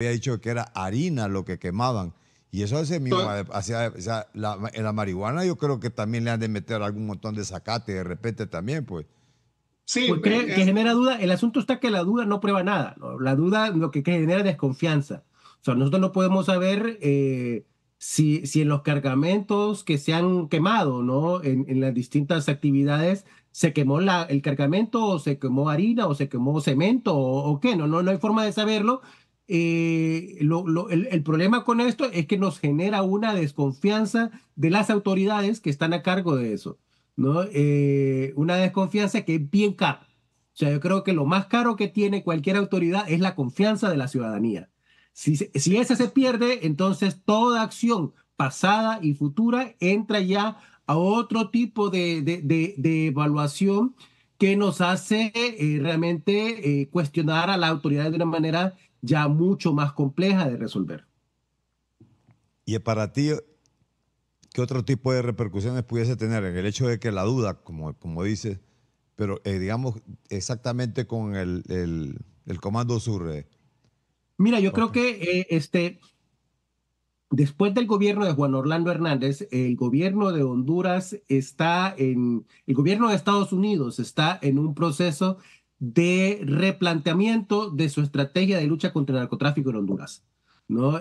había dicho que era harina lo que quemaban. Y eso hace mismo, la, en la marihuana yo creo que también le han de meter algún montón de zacate de repente también, pues. Sí, pues que genera duda, el asunto está que la duda no prueba nada, la duda lo que genera es desconfianza. O sea, nosotros no podemos saber eh, si, si, en los cargamentos que se han quemado, ¿no? En, en las distintas actividades, se quemó la, el cargamento o se quemó harina o se quemó cemento o, o qué, ¿no? No, no hay forma de saberlo eh, el, problema con esto es que nos genera una desconfianza de las autoridades que están a cargo de eso, ¿no? Eh, una desconfianza que es bien cara. O sea, yo creo que lo más caro que tiene cualquier autoridad es la confianza de la ciudadanía. Si, si esa se pierde, entonces toda acción pasada y futura entra ya a otro tipo de, de, de, evaluación que nos hace eh, realmente cuestionar a la autoridad de una manera ya mucho más compleja de resolver. Y para ti, ¿qué otro tipo de repercusiones pudiese tener? En el hecho de que la duda, como, como dices, pero eh, digamos exactamente con el, Comando Sur. Eh. Mira, yo creo que eh, este, después del gobierno de Juan Orlando Hernández, el gobierno de Honduras está en, el gobierno de Estados Unidos está en un proceso de replanteamiento de su estrategia de lucha contra el narcotráfico en Honduras. ¿no?